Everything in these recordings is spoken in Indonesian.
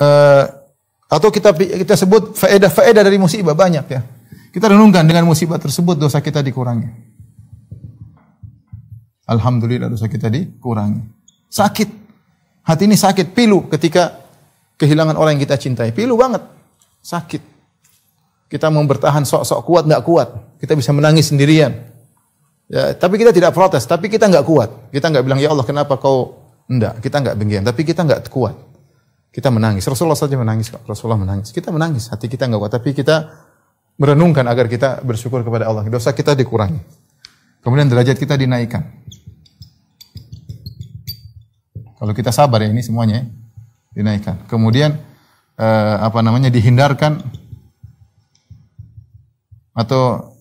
uh, atau kita kita sebut faedah-faedah dari musibah banyak ya. Kita renungkan dengan musibah tersebut dosa kita dikurangi. Alhamdulillah dosa kita dikurangi. Sakit. Hati ini sakit, pilu ketika kehilangan orang yang kita cintai. Pilu banget. Sakit. Kita mau bertahan sok-sok kuat nggak kuat. Kita bisa menangis sendirian. Ya, tapi kita tidak protes, tapi kita nggak kuat. Kita nggak bilang ya Allah kenapa kau enggak, kita nggak demikian, tapi kita nggak kuat. Kita menangis. Rasulullah saja menangis kok. Rasulullah menangis. Kita menangis. Hati kita nggak kuat. Tapi kita merenungkan agar kita bersyukur kepada Allah. Dosa kita dikurangi. Kemudian derajat kita dinaikkan. Kalau kita sabar ya ini semuanya ya, dinaikkan. Kemudian eh, apa namanya dihindarkan atau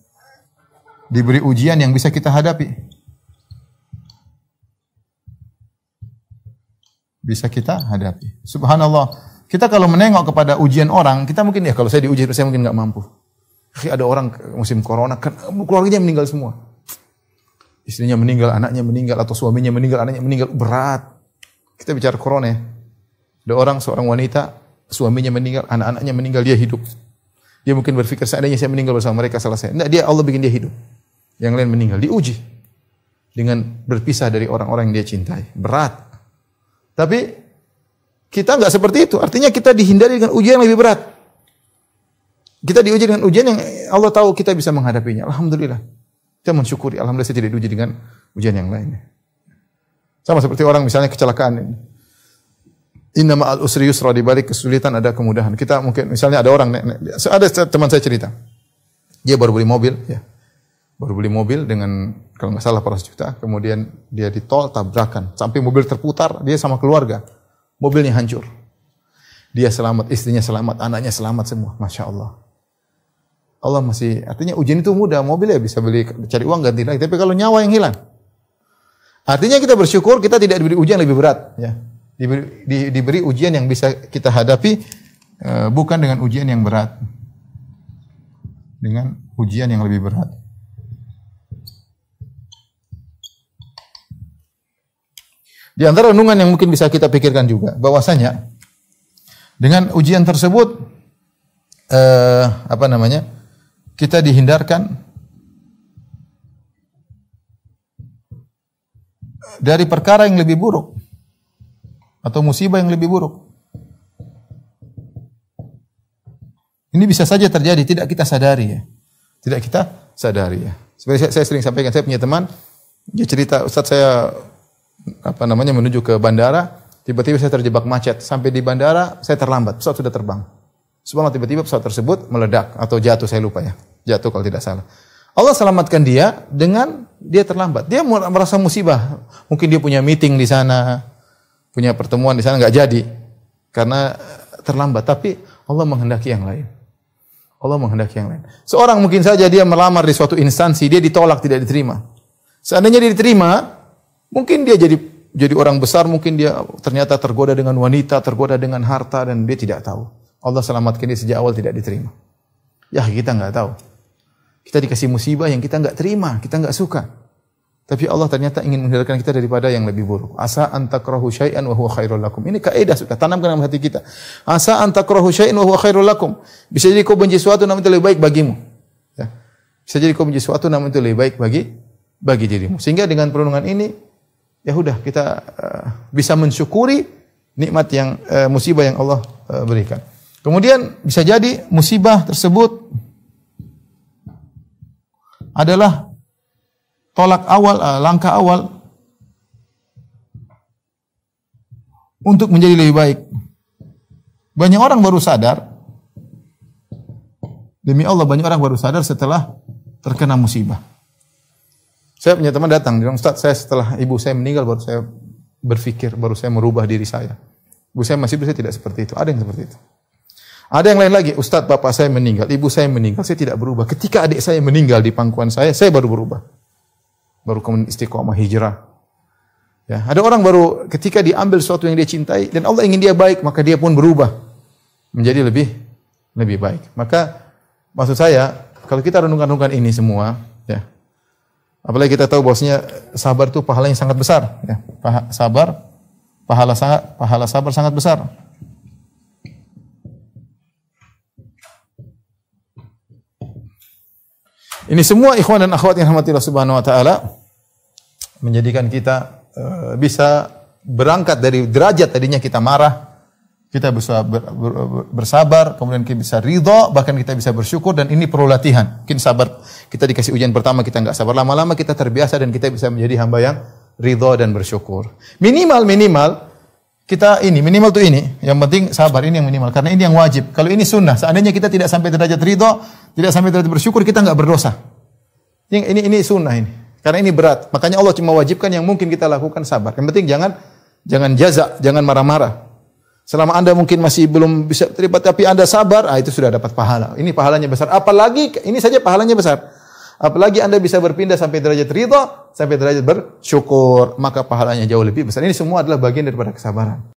diberi ujian yang bisa kita hadapi. bisa kita hadapi. Subhanallah. Kita kalau menengok kepada ujian orang, kita mungkin ya kalau saya diuji saya mungkin nggak mampu. Ada orang musim corona, keluarganya meninggal semua. Istrinya meninggal, anaknya meninggal, atau suaminya meninggal, anaknya meninggal. Berat. Kita bicara corona ya. Ada orang, seorang wanita, suaminya meninggal, anak-anaknya meninggal, dia hidup. Dia mungkin berpikir, seandainya saya meninggal bersama mereka salah saya, enggak dia Allah bikin dia hidup. Yang lain meninggal, diuji. Dengan berpisah dari orang-orang yang dia cintai. Berat. Tapi kita nggak seperti itu. Artinya kita dihindari dengan ujian yang lebih berat. Kita diuji dengan ujian yang Allah tahu kita bisa menghadapinya. Alhamdulillah. Kita mensyukuri. Alhamdulillah saya tidak diuji dengan ujian yang lainnya. Sama seperti orang misalnya kecelakaan ini. Inna ma'al usri yusra di balik kesulitan ada kemudahan. Kita mungkin misalnya ada orang ada teman saya cerita. Dia baru beli mobil, ya baru beli mobil dengan kalau nggak salah 400 juta, kemudian dia ditol tabrakan sampai mobil terputar, dia sama keluarga, mobilnya hancur. Dia selamat, istrinya selamat, anaknya selamat semua, masya Allah. Allah masih, artinya ujian itu mudah, mobil ya bisa beli, cari uang ganti lagi, tapi kalau nyawa yang hilang. Artinya kita bersyukur kita tidak diberi ujian lebih berat, ya. Diberi, di, diberi ujian yang bisa kita hadapi, eh, bukan dengan ujian yang berat. Dengan ujian yang lebih berat. Di antara renungan yang mungkin bisa kita pikirkan juga bahwasanya dengan ujian tersebut eh, apa namanya? kita dihindarkan dari perkara yang lebih buruk atau musibah yang lebih buruk. Ini bisa saja terjadi, tidak kita sadari ya. Tidak kita sadari ya. Seperti saya, sering sampaikan, saya punya teman, dia cerita, Ustaz saya apa namanya menuju ke bandara, tiba-tiba saya terjebak macet. Sampai di bandara saya terlambat, pesawat sudah terbang. Subhanallah tiba-tiba pesawat tersebut meledak atau jatuh saya lupa ya. Jatuh kalau tidak salah. Allah selamatkan dia dengan dia terlambat. Dia merasa musibah. Mungkin dia punya meeting di sana, punya pertemuan di sana nggak jadi karena eh, terlambat. Tapi Allah menghendaki yang lain. Allah menghendaki yang lain. Seorang mungkin saja dia melamar di suatu instansi, dia ditolak, tidak diterima. Seandainya dia diterima, Mungkin dia jadi jadi orang besar, mungkin dia ternyata tergoda dengan wanita, tergoda dengan harta dan dia tidak tahu. Allah selamatkan dia sejak awal tidak diterima. Ya kita nggak tahu. Kita dikasih musibah yang kita nggak terima, kita nggak suka. Tapi Allah ternyata ingin menghindarkan kita daripada yang lebih buruk. Asa antakrohu syai'an wa huwa khairul lakum. Ini kaidah sudah tanamkan dalam hati kita. Asa antakrohu syai'an wa huwa khairul lakum. Bisa jadi kau benci sesuatu namun itu lebih baik bagimu. Ya. Bisa jadi kau benci sesuatu namun itu lebih baik bagi bagi dirimu. Sehingga dengan perundungan ini ya sudah kita eh, bisa mensyukuri nikmat yang eh, musibah yang Allah eh, berikan. Kemudian bisa jadi musibah tersebut adalah tolak awal langkah awal untuk menjadi lebih baik. Banyak orang baru sadar demi Allah banyak orang baru sadar setelah terkena musibah. Saya punya teman datang, dia bilang, Ustaz, saya setelah ibu saya meninggal baru saya berpikir, baru saya merubah diri saya. Ibu saya masih bisa tidak seperti itu. Ada yang seperti itu. Ada yang lain lagi, Ustaz, bapak saya meninggal, ibu saya meninggal, saya tidak berubah. Ketika adik saya meninggal di pangkuan saya, saya baru berubah. Baru kemudian istiqomah hijrah. Ya, ada orang baru ketika diambil sesuatu yang dia cintai dan Allah ingin dia baik, maka dia pun berubah menjadi lebih lebih baik. Maka maksud saya, kalau kita renungkan-renungkan ini semua, ya, Apalagi kita tahu bahwasanya sabar itu pahala yang sangat besar. Ya. Paha, sabar, pahala sangat, pahala sabar sangat besar. Ini semua ikhwan dan akhwat yang rahmatillah subhanahu wa ta'ala menjadikan kita e, bisa berangkat dari derajat tadinya kita marah, kita bisa bersabar, kemudian kita bisa ridho, bahkan kita bisa bersyukur dan ini perlu latihan. Mungkin sabar, kita dikasih ujian pertama kita nggak sabar, lama-lama kita terbiasa dan kita bisa menjadi hamba yang ridho dan bersyukur. Minimal minimal kita ini minimal tuh ini. Yang penting sabar ini yang minimal karena ini yang wajib. Kalau ini sunnah, seandainya kita tidak sampai derajat ridho, tidak sampai derajat bersyukur, kita nggak berdosa. Ini, ini ini sunnah ini. Karena ini berat. Makanya Allah cuma wajibkan yang mungkin kita lakukan sabar. Yang penting jangan jangan jaza, jangan marah-marah. Selama Anda mungkin masih belum bisa terlibat, tapi Anda sabar, ah itu sudah dapat pahala. Ini pahalanya besar. Apalagi, ini saja pahalanya besar. Apalagi Anda bisa berpindah sampai derajat ridho, sampai derajat bersyukur. Maka pahalanya jauh lebih besar. Ini semua adalah bagian daripada kesabaran.